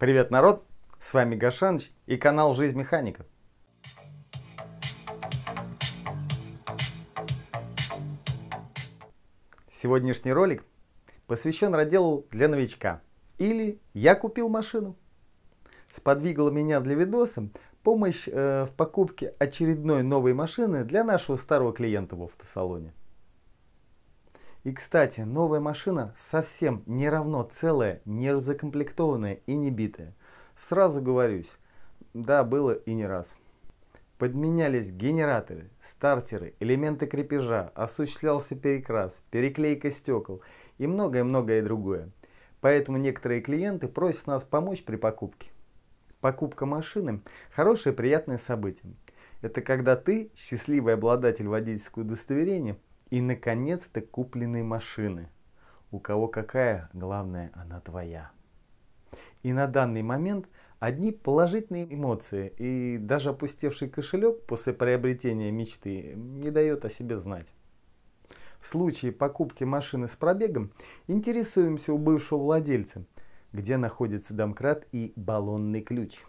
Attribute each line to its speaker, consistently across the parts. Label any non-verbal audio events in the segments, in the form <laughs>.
Speaker 1: Привет, народ! С вами Гашаныч и канал «Жизнь механика». Сегодняшний ролик посвящен разделу для новичка. Или «Я купил машину». Сподвигла меня для видоса помощь э, в покупке очередной новой машины для нашего старого клиента в автосалоне. И, кстати, новая машина совсем не равно целая, не закомплектованная и не битая. Сразу говорюсь, да, было и не раз. Подменялись генераторы, стартеры, элементы крепежа, осуществлялся перекрас, переклейка стекол и многое-многое другое. Поэтому некоторые клиенты просят нас помочь при покупке. Покупка машины – хорошее приятное событие. Это когда ты, счастливый обладатель водительского удостоверения, и, наконец-то, купленные машины. У кого какая, главное, она твоя. И на данный момент одни положительные эмоции, и даже опустевший кошелек после приобретения мечты не дает о себе знать. В случае покупки машины с пробегом интересуемся у бывшего владельца, где находится домкрат и баллонный ключ.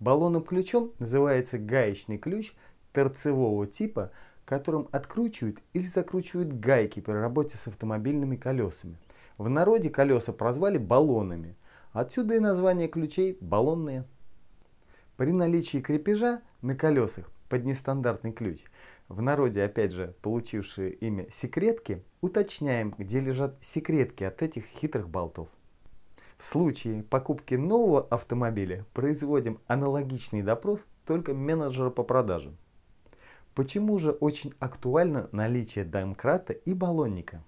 Speaker 1: Баллонным ключом называется гаечный ключ торцевого типа, которым откручивают или закручивают гайки при работе с автомобильными колесами. В народе колеса прозвали баллонами. Отсюда и название ключей «баллонные». При наличии крепежа на колесах под нестандартный ключ, в народе, опять же, получившие имя секретки, уточняем, где лежат секретки от этих хитрых болтов. В случае покупки нового автомобиля производим аналогичный допрос только менеджера по продажам. Почему же очень актуально наличие домкрата и баллонника?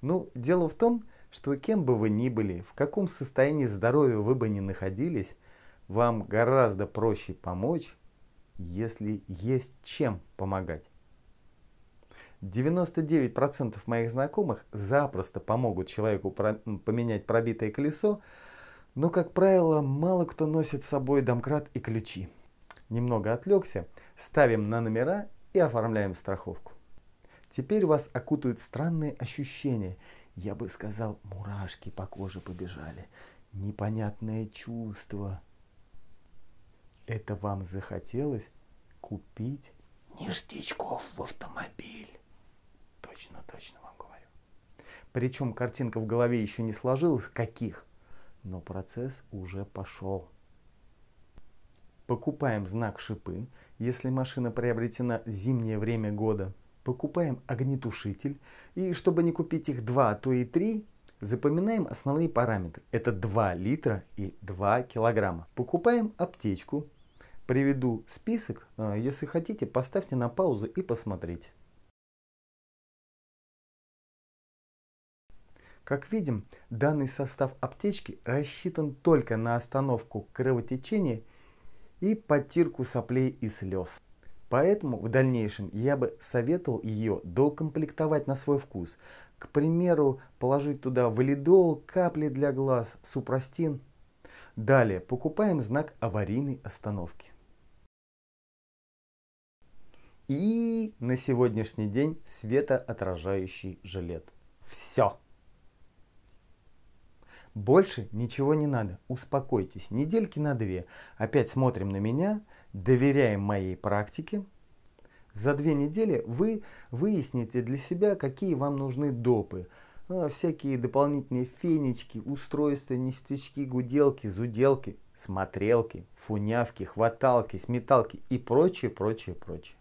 Speaker 1: Ну, дело в том, что кем бы вы ни были, в каком состоянии здоровья вы бы ни находились, вам гораздо проще помочь, если есть чем помогать. 99% моих знакомых запросто помогут человеку про- поменять пробитое колесо, но, как правило, мало кто носит с собой домкрат и ключи. Немного отвлекся, ставим на номера и оформляем страховку. Теперь вас окутают странные ощущения. Я бы сказал, мурашки по коже побежали. Непонятное чувство. Это вам захотелось купить ништячков в автомобиль. Точно, точно вам говорю. Причем картинка в голове еще не сложилась, каких, но процесс уже пошел покупаем знак шипы, если машина приобретена в зимнее время года, покупаем огнетушитель, и чтобы не купить их 2, а то и 3, запоминаем основные параметры. Это 2 литра и 2 килограмма. Покупаем аптечку, приведу список, а, если хотите, поставьте на паузу и посмотрите. Как видим, данный состав аптечки рассчитан только на остановку кровотечения и подтирку соплей и слез. Поэтому в дальнейшем я бы советовал ее докомплектовать на свой вкус. К примеру, положить туда валидол, капли для глаз, супрастин. Далее покупаем знак аварийной остановки. И на сегодняшний день светоотражающий жилет. Все. Больше ничего не надо. Успокойтесь. Недельки на две. Опять смотрим на меня, доверяем моей практике. За две недели вы выясните для себя, какие вам нужны допы. А, всякие дополнительные фенечки, устройства, ништячки, гуделки, зуделки, смотрелки, фунявки, хваталки, сметалки и прочее, прочее, прочее.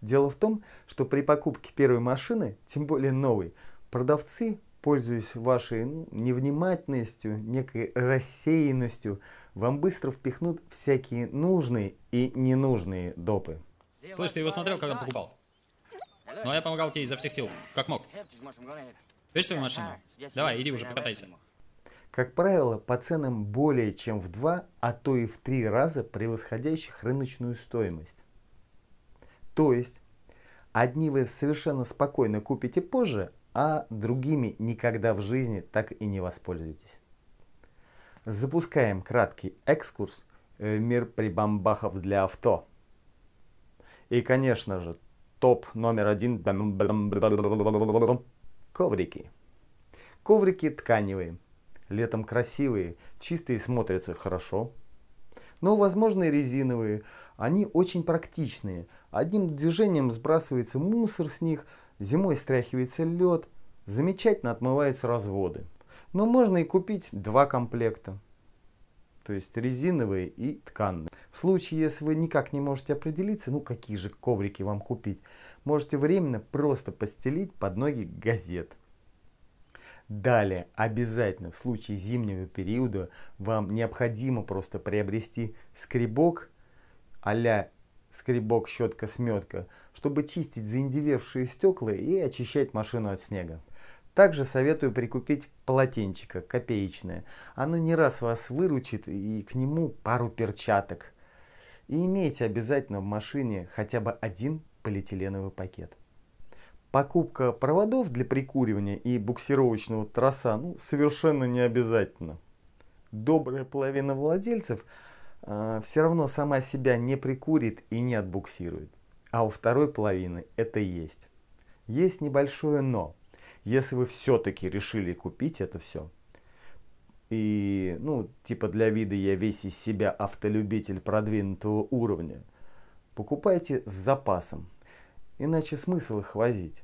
Speaker 1: Дело в том, что при покупке первой машины, тем более новой, продавцы пользуясь вашей невнимательностью, некой рассеянностью, вам быстро впихнут всякие нужные и ненужные допы. Слышь, ты его смотрел, когда покупал? Ну, а я помогал тебе изо всех сил, как мог.
Speaker 2: Видишь твою машину? Давай, иди уже, покатайся.
Speaker 1: Как правило, по ценам более чем в два, а то и в три раза превосходящих рыночную стоимость. То есть, одни вы совершенно спокойно купите позже, а другими никогда в жизни так и не воспользуетесь. Запускаем краткий экскурс в э, мир прибамбахов для авто. И, конечно же, топ номер один – коврики. Коврики тканевые, летом красивые, чистые смотрятся хорошо, но, возможно, и резиновые. Они очень практичные. Одним движением сбрасывается мусор с них – зимой стряхивается лед, замечательно отмываются разводы. Но можно и купить два комплекта, то есть резиновые и тканные. В случае, если вы никак не можете определиться, ну какие же коврики вам купить, можете временно просто постелить под ноги газет. Далее, обязательно в случае зимнего периода вам необходимо просто приобрести скребок а скребок, щетка, сметка, чтобы чистить заиндевевшие стекла и очищать машину от снега. Также советую прикупить полотенчика, копеечное. Оно не раз вас выручит и к нему пару перчаток. И имейте обязательно в машине хотя бы один полиэтиленовый пакет. Покупка проводов для прикуривания и буксировочного троса ну, совершенно не обязательно. Добрая половина владельцев – а, все равно сама себя не прикурит и не отбуксирует. А у второй половины это есть. Есть небольшое но. Если вы все-таки решили купить это все, и, ну, типа для вида я весь из себя автолюбитель продвинутого уровня, покупайте с запасом, иначе смысл их возить.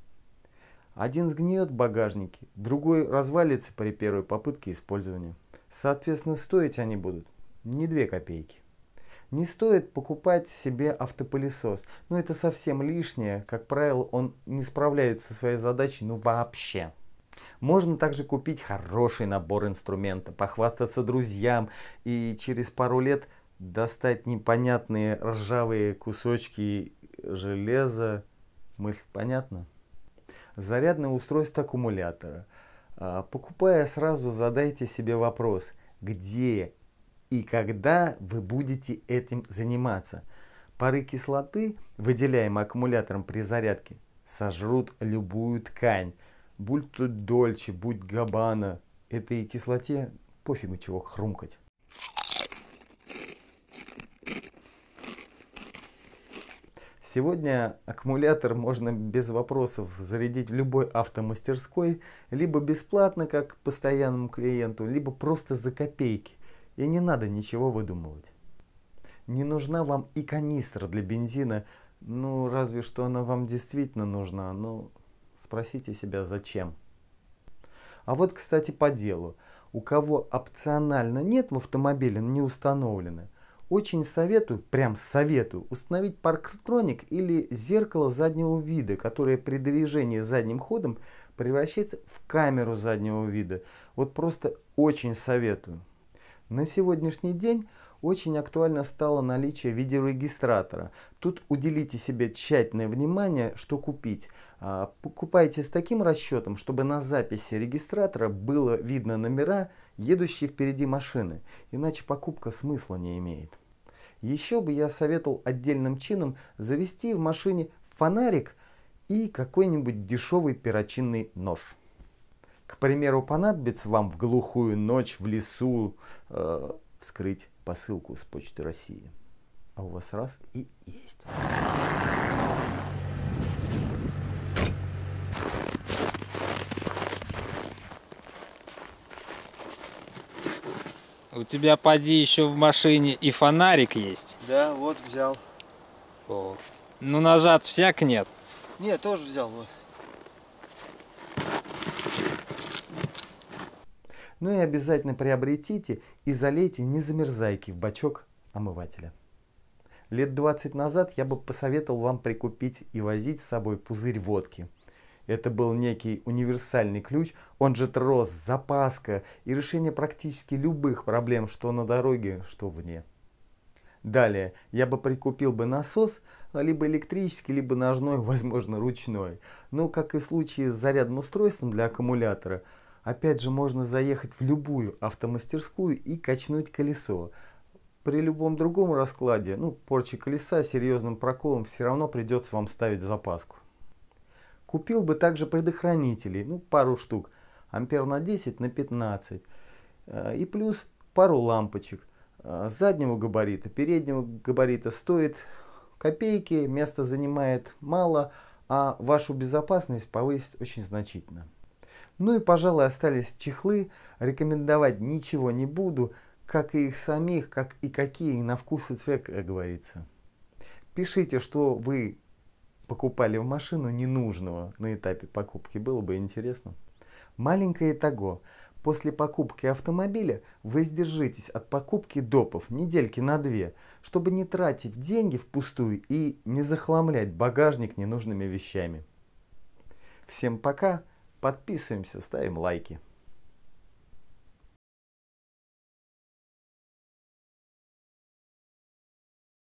Speaker 1: Один сгниет в багажнике, другой развалится при первой попытке использования. Соответственно, стоить они будут не 2 копейки. Не стоит покупать себе автопылесос. но ну, это совсем лишнее. Как правило, он не справляется со своей задачей, ну, вообще. Можно также купить хороший набор инструмента, похвастаться друзьям и через пару лет достать непонятные ржавые кусочки железа. Мысль понятна? Зарядное устройство аккумулятора. А, покупая сразу, задайте себе вопрос, где и когда вы будете этим заниматься. Пары кислоты, выделяемые аккумулятором при зарядке, сожрут любую ткань. Будь то Дольче, будь Габана, этой кислоте пофигу чего хрумкать. Сегодня аккумулятор можно без вопросов зарядить в любой автомастерской, либо бесплатно, как постоянному клиенту, либо просто за копейки. И не надо ничего выдумывать. Не нужна вам и канистра для бензина, ну разве что она вам действительно нужна, но спросите себя зачем. А вот, кстати, по делу. У кого опционально нет в автомобиле, не установлено, очень советую, прям советую, установить парктроник или зеркало заднего вида, которое при движении задним ходом превращается в камеру заднего вида. Вот просто очень советую. На сегодняшний день очень актуально стало наличие видеорегистратора. Тут уделите себе тщательное внимание, что купить. А, покупайте с таким расчетом, чтобы на записи регистратора было видно номера, едущие впереди машины, иначе покупка смысла не имеет. Еще бы я советовал отдельным чином завести в машине фонарик и какой-нибудь дешевый перочинный нож к примеру, понадобится вам в глухую ночь в лесу э, вскрыть посылку с Почты России. А у вас раз и есть. У тебя поди еще в машине и фонарик есть. Да, вот взял. О. Ну нажат всяк нет. Нет, тоже взял вот. Ну и обязательно приобретите и залейте незамерзайки в бачок омывателя. Лет 20 назад я бы посоветовал вам прикупить и возить с собой пузырь водки. Это был некий универсальный ключ, он же трос, запаска и решение практически любых проблем, что на дороге, что вне. Далее, я бы прикупил бы насос, либо электрический, либо ножной, <laughs> возможно ручной. Но, ну, как и в случае с зарядным устройством для аккумулятора, Опять же, можно заехать в любую автомастерскую и качнуть колесо. При любом другом раскладе, ну, порчи колеса серьезным проколом все равно придется вам ставить запаску. Купил бы также предохранителей, ну, пару штук, ампер на 10, на 15. Э, и плюс пару лампочек э, заднего габарита, переднего габарита стоит копейки, место занимает мало, а вашу безопасность повысит очень значительно. Ну и, пожалуй, остались чехлы. Рекомендовать ничего не буду, как и их самих, как и какие на вкус и цвет, как говорится. Пишите, что вы покупали в машину ненужного на этапе покупки. Было бы интересно. Маленькое итого. После покупки автомобиля воздержитесь от покупки допов недельки на две, чтобы не тратить деньги впустую и не захламлять багажник ненужными вещами. Всем пока! Подписываемся, ставим лайки.